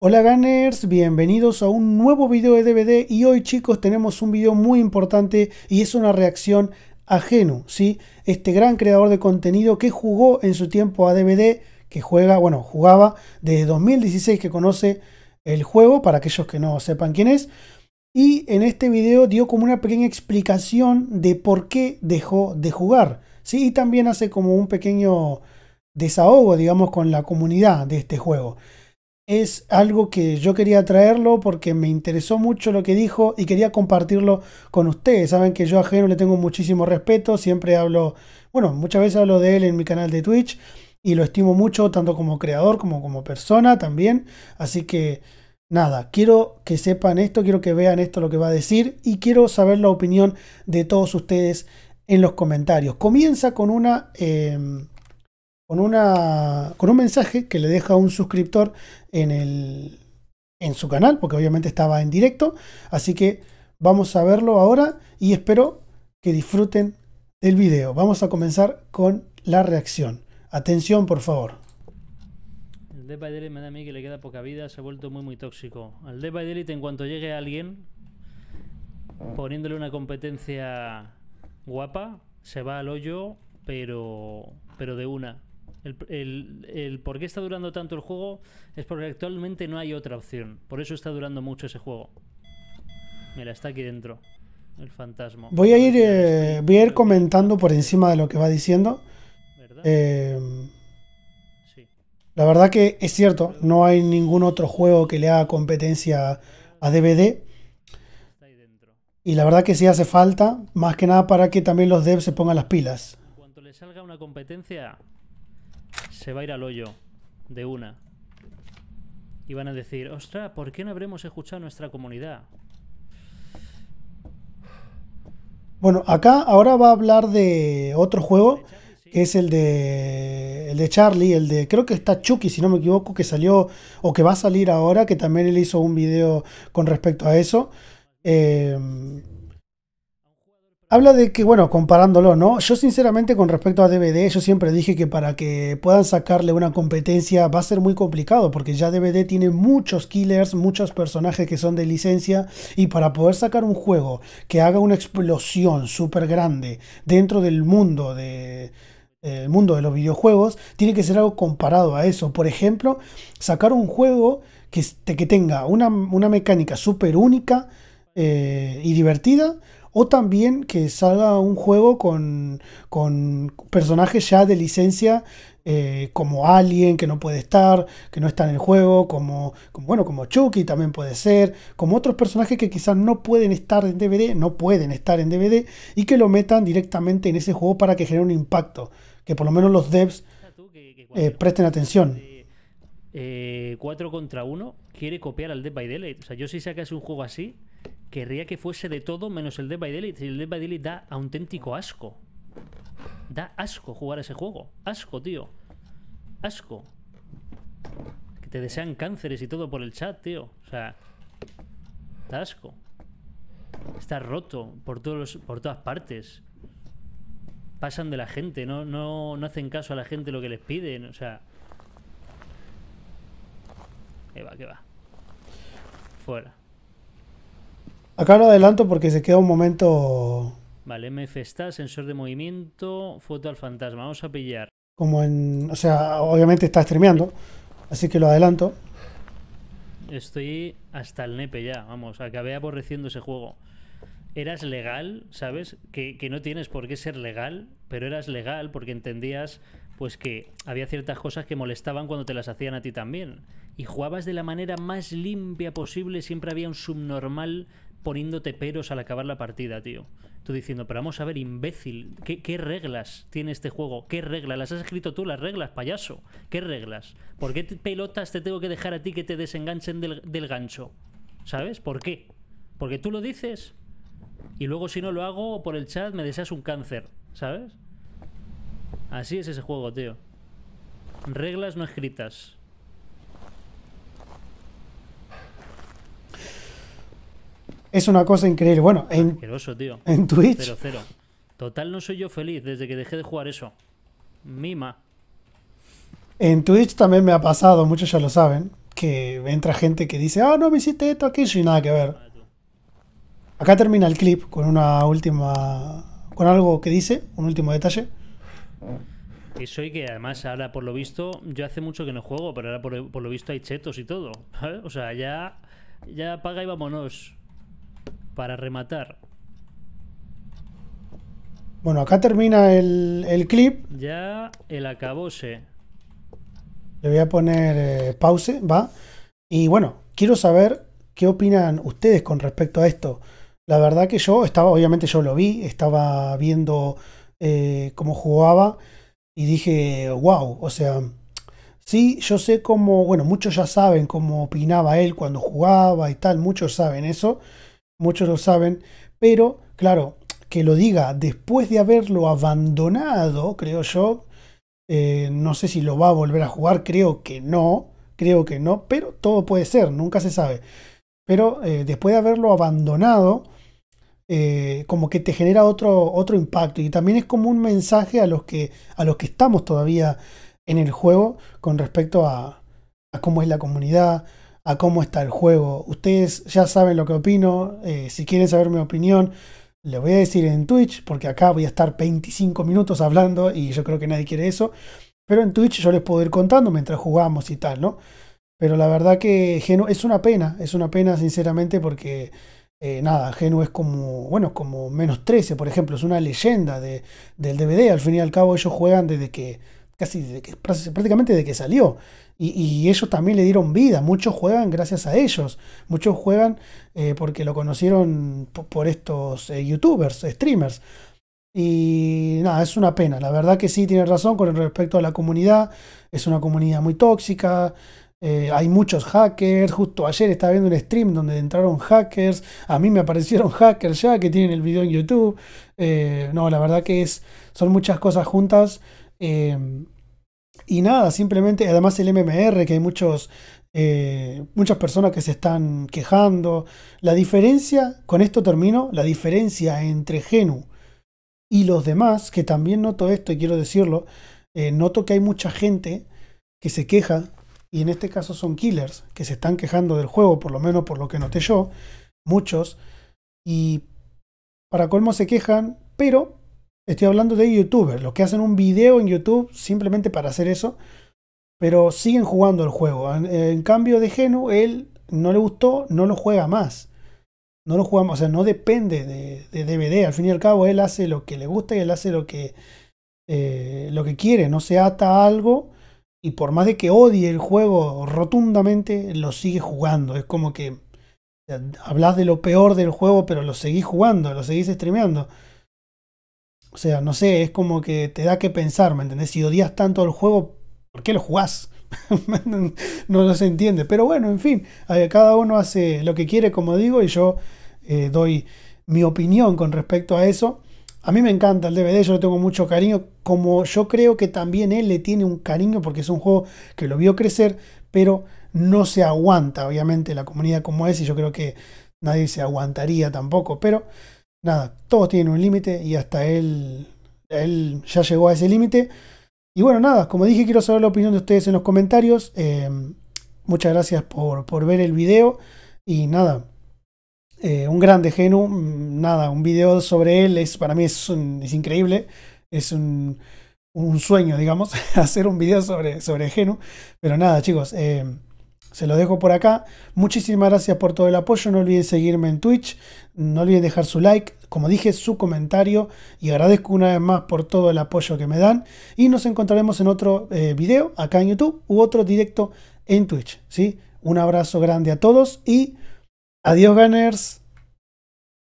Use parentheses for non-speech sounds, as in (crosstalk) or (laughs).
Hola Gunners, bienvenidos a un nuevo video de DVD y hoy chicos tenemos un video muy importante y es una reacción a Genu, ¿sí? Este gran creador de contenido que jugó en su tiempo a DVD, que juega, bueno, jugaba desde 2016 que conoce el juego, para aquellos que no sepan quién es, y en este video dio como una pequeña explicación de por qué dejó de jugar, ¿sí? Y también hace como un pequeño desahogo, digamos, con la comunidad de este juego es algo que yo quería traerlo porque me interesó mucho lo que dijo y quería compartirlo con ustedes. Saben que yo a le tengo muchísimo respeto, siempre hablo, bueno, muchas veces hablo de él en mi canal de Twitch y lo estimo mucho, tanto como creador como como persona también. Así que nada, quiero que sepan esto, quiero que vean esto lo que va a decir y quiero saber la opinión de todos ustedes en los comentarios. Comienza con una... Em, con, una, con un mensaje que le deja un suscriptor en, el, en su canal, porque obviamente estaba en directo. Así que vamos a verlo ahora y espero que disfruten del video. Vamos a comenzar con la reacción. Atención, por favor. El Dead by me da a mí que le queda poca vida, se ha vuelto muy muy tóxico. Al Dead by en cuanto llegue alguien poniéndole una competencia guapa, se va al hoyo, pero pero de una. El, por qué está durando tanto el juego es porque actualmente no hay otra opción. Por eso está durando mucho ese juego. Mira, está aquí dentro. El fantasma. Voy a ir, eh, comentando por encima de lo que va diciendo. Eh, la verdad que es cierto, no hay ningún otro juego que le haga competencia a DVD. Y la verdad que sí hace falta, más que nada para que también los devs se pongan las pilas. Cuando le salga una competencia, se va a ir al hoyo de una. Y van a decir, ostra, ¿por qué no habremos escuchado nuestra comunidad? Bueno, acá ahora va a hablar de otro juego, que es el de, el de Charlie, el de, creo que está Chucky, si no me equivoco, que salió o que va a salir ahora, que también él hizo un video con respecto a eso. Eh, Habla de que, bueno, comparándolo, ¿no? Yo sinceramente con respecto a DVD, yo siempre dije que para que puedan sacarle una competencia va a ser muy complicado, porque ya DVD tiene muchos killers, muchos personajes que son de licencia, y para poder sacar un juego que haga una explosión súper grande dentro del mundo de, mundo de los videojuegos, tiene que ser algo comparado a eso. Por ejemplo, sacar un juego que, que tenga una, mecánica súper única eh, y divertida, o también que salga un juego con, personajes ya de licencia eh, como Alien, que no puede estar, que no está en el juego, como, como, bueno, como Chucky también puede ser, como otros personajes que quizás no pueden estar en DVD, no pueden estar en DVD, y que lo metan directamente en ese juego para que genere un impacto, que por lo menos los devs eh, presten atención. 4 eh, contra 1 quiere copiar al Dead by Daylight. O sea, yo si sacas un juego así, querría que fuese de todo menos el Dead by Daylight. El Dead by Daylight da auténtico asco. Da asco jugar ese juego. Asco, tío. Asco. Que te desean cánceres y todo por el chat, tío. O sea, da asco. Está roto por, todos por todas partes. Pasan de la gente, no, no, no hacen caso a la gente lo que les piden. O sea... Que va, que va. Fuera. Acá lo adelanto porque se queda un momento. Vale, MF está, sensor de movimiento, foto al fantasma. Vamos a pillar. Como en. O sea, obviamente está streameando. Así que lo adelanto. Estoy hasta el nepe ya, vamos, acabé aborreciendo ese juego. Eras legal, ¿sabes? Que, que, no tienes por qué ser legal, pero eras legal porque entendías pues que había ciertas cosas que molestaban cuando te las hacían a ti también. Y jugabas de la manera más limpia posible, siempre había un subnormal poniéndote peros al acabar la partida, tío. Tú diciendo, pero vamos a ver, imbécil, ¿qué, reglas tiene este juego? ¿Qué reglas? ¿Las has escrito tú las reglas, payaso? ¿Qué reglas? ¿Por qué pelotas te tengo que dejar a ti que te desenganchen del, del gancho? ¿Sabes? ¿Por qué? Porque tú lo dices y luego si no lo hago por el chat me deseas un cáncer, ¿sabes? Así es ese juego, tío. Reglas no escritas. Es una cosa increíble. Bueno, en, Twitch. Total, no soy yo feliz desde que dejé de jugar eso. Mima. En Twitch también me ha pasado, muchos ya lo saben, que entra gente que dice, ah, no me hiciste esto, aquí, sin nada que ver. Acá termina el clip con una última. con algo que dice, un último detalle. Y soy que además ahora por lo visto, yo hace mucho que no juego, pero ahora por, lo visto hay chetos y todo. O sea, ya, ya paga y vámonos para rematar. Bueno, acá termina el, clip. Ya el acabose. Le voy a poner eh, pause, va. Y bueno, quiero saber qué opinan ustedes con respecto a esto. La verdad que yo estaba, obviamente yo lo vi, estaba viendo eh, cómo jugaba y dije, wow, o sea, sí, yo sé cómo, bueno, muchos ya saben cómo opinaba él cuando jugaba y tal, muchos saben eso muchos lo saben, pero claro, que lo diga después de haberlo abandonado, creo yo, eh, no sé si lo va a volver a jugar, creo que no, creo que no, pero todo puede ser, nunca se sabe. Pero eh, después de haberlo abandonado, eh, como que te genera otro, otro impacto. Y también es como un mensaje a los que, a los que estamos todavía en el juego con respecto a cómo es la comunidad, a cómo está el juego. Ustedes ya saben lo que opino. Eh, si quieren saber mi opinión, le voy a decir en Twitch, porque acá voy a estar 25 minutos hablando y yo creo que nadie quiere eso. Pero en Twitch yo les puedo ir contando mientras jugamos y tal, ¿no? Pero la verdad que Genu es una pena, es una pena sinceramente porque eh, nada, Genu es como, bueno, como menos 13, por ejemplo, es una leyenda de, del DVD. Al fin y al cabo ellos juegan desde que casi prácticamente de que salió. Y, ellos también le dieron vida. Muchos juegan gracias a ellos. Muchos juegan eh, porque lo conocieron por, estos eh, youtubers, streamers. Y nada, es una pena. La verdad que sí, tiene razón con respecto a la comunidad. Es una comunidad muy tóxica. Eh, hay muchos hackers. Justo ayer estaba viendo un stream donde entraron hackers. A mí me aparecieron (laughs) hackers ya que tienen el video en YouTube. no, la verdad que es, son muchas cosas juntas Em, y nada, simplemente, además el MMR, que hay muchos, eh, muchas personas que se están quejando. La diferencia, con esto termino, la diferencia entre Genu y los demás, que también noto esto y quiero decirlo, eh, noto que hay mucha gente que se queja, y en este caso son killers, que se están quejando del juego, por lo menos por lo que noté yo, muchos, y para colmo se quejan, pero Estoy hablando de youtubers, los que hacen un video en YouTube simplemente para hacer eso, pero siguen jugando el juego. En, cambio de Genu, él no le gustó, no lo juega más. No lo jugamos, o sea, no depende de, DVD. Al fin y al cabo, él hace lo que le gusta y él hace lo que, eh, lo que quiere. No se ata a algo y por más de que odie el juego rotundamente, lo sigue jugando. Es como que hablas de lo peor del juego, pero lo seguís jugando, lo seguís streameando. O sea, no sé, es como que te da que pensar, ¿me entendés? Si odias tanto el juego, ¿por qué lo jugás? (laughs) no, se entiende. Pero bueno, en fin, eh, cada uno hace lo que quiere, como digo, y yo eh, doy mi opinión con respecto a eso. A mí me encanta el DVD, yo le tengo mucho cariño, como yo creo que también él le tiene un cariño porque es un juego que lo vio crecer, pero no se aguanta, obviamente, la comunidad como es, y yo creo que nadie se aguantaría tampoco, pero nada, todos tienen un límite y hasta él, él ya llegó a ese límite. Y bueno, nada, como dije, quiero saber la opinión de ustedes en los comentarios. Em, muchas gracias por, ver el video y nada. Eh, un grande Genu, mm, nada, un video sobre él es para mí es, un, increíble, es un, sueño, digamos, (laughs) hacer un video sobre, sobre Genu, pero nada, chicos, em, se lo dejo por acá. Muchísimas gracias por todo el apoyo. No olviden seguirme en Twitch. No olviden dejar su like. Como dije, su comentario. Y agradezco una vez más por todo el apoyo que me dan. Y nos encontraremos en otro eh, video acá en YouTube u otro directo en Twitch. ¿sí? Un abrazo grande a todos y adiós, Gunners.